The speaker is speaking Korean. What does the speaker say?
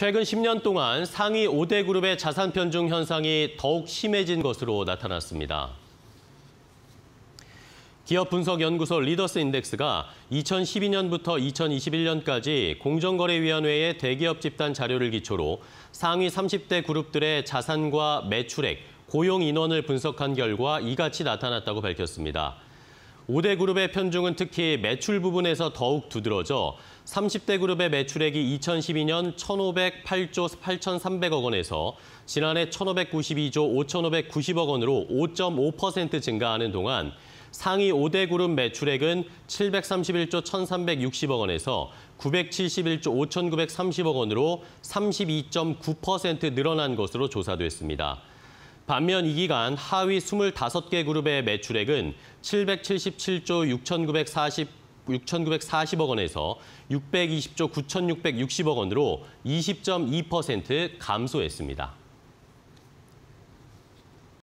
최근 10년 동안 상위 5대 그룹의 자산 편중 현상이 더욱 심해진 것으로 나타났습니다. 기업분석연구소 리더스 인덱스가 2012년부터 2021년까지 공정거래위원회의 대기업 집단 자료를 기초로 상위 30대 그룹들의 자산과 매출액, 고용 인원을 분석한 결과 이같이 나타났다고 밝혔습니다. 5대 그룹의 편중은 특히 매출 부분에서 더욱 두드러져 30대 그룹의 매출액이 2012년 1,508조 8,300억 원에서 지난해 1,592조 5,590억 원으로 5.5% 증가하는 동안 상위 5대 그룹 매출액은 731조 1,360억 원에서 971조 5,930억 원으로 32.9% 늘어난 것으로 조사됐습니다. 반면 이 기간 하위 25개 그룹의 매출액은 777조 6,940 6,940억 원에서 620조 9,660억 원으로 20.2% 감소했습니다.